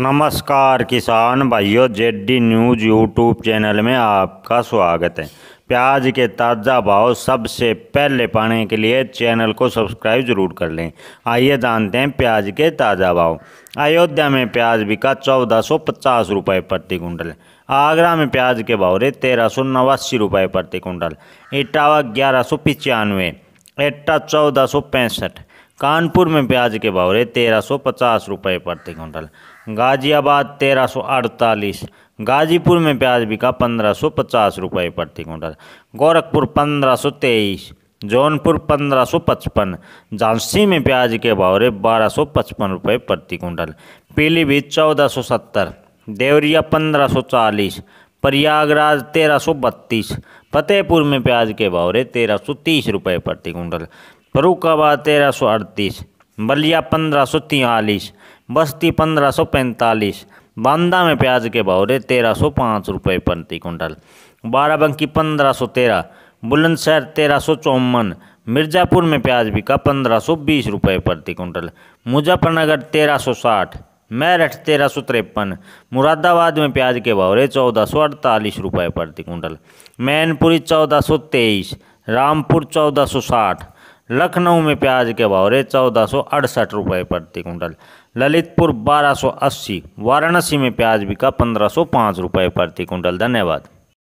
नमस्कार किसान भाइयों जेडी न्यूज़ यूट्यूब चैनल में आपका स्वागत है प्याज के ताज़ा भाव सबसे पहले पाने के लिए चैनल को सब्सक्राइब जरूर कर लें आइए जानते हैं प्याज के ताज़ा भाव अयोध्या में प्याज बिका चौदह सौ पचास रुपये प्रति कुंटल आगरा में प्याज के भाव रहे तेरह सौ नवासी रुपये प्रति कुंटल इटावा ग्यारह सौ पचानवे एट्टा चौदह सौ पैंसठ कानपुर में प्याज के भाव रहे तेरह सौ पचास रुपये प्रति क्विंटल गाजियाबाद तेरह सौ अड़तालीस गाजीपुर में प्याज बिका पंद्रह सौ पचास रुपये प्रति क्विंटल गोरखपुर पंद्रह सौ तेईस जौनपुर पंद्रह सौ पचपन झांसी में प्याज के भाव रहे बारह सौ पचपन रुपये प्रति क्विंटल पीलीभीत चौदह सौ सत्तर देवरिया पंद्रह सौ चालीस प्रयागराज तेरह सौ बत्तीस फतेहपुर में प्याज के भाव रहे तेरह सौ तीस रुपये प्रति क्विंटल फरुखाबाद तेरह सौ अड़तीस बलिया पंद्रह सौ तिहालीस बस्ती पंद्रह सौ पैंतालीस बांदा में प्याज के भाव रहे तेरह सौ पाँच रुपये प्रति कुंटल बाराबंकी पंद्रह सौ तेरह बुलंदशहर तेरह सौ चौवन मिर्ज़ापुर में प्याज बिका पंद्रह सौ बीस रुपये प्रति कुंटल मुजफ्फरनगर तेरह सौ साठ मेरठ तेरह सौ तिरपन मुरादाबाद में प्याज के भाव रहे चौदह सौ अड़तालीस रुपये प्रति कुंटल मैनपुरी चौदह सौ तेईस रामपुर चौदह सौ साठ लखनऊ में प्याज के भाव रहे चौदह सौ अड़सठ रुपये प्रति कुंटल ललितपुर बारह सौ अस्सी वाराणसी में प्याज बिका पंद्रह सौ पाँच रुपये प्रति कुंटल धन्यवाद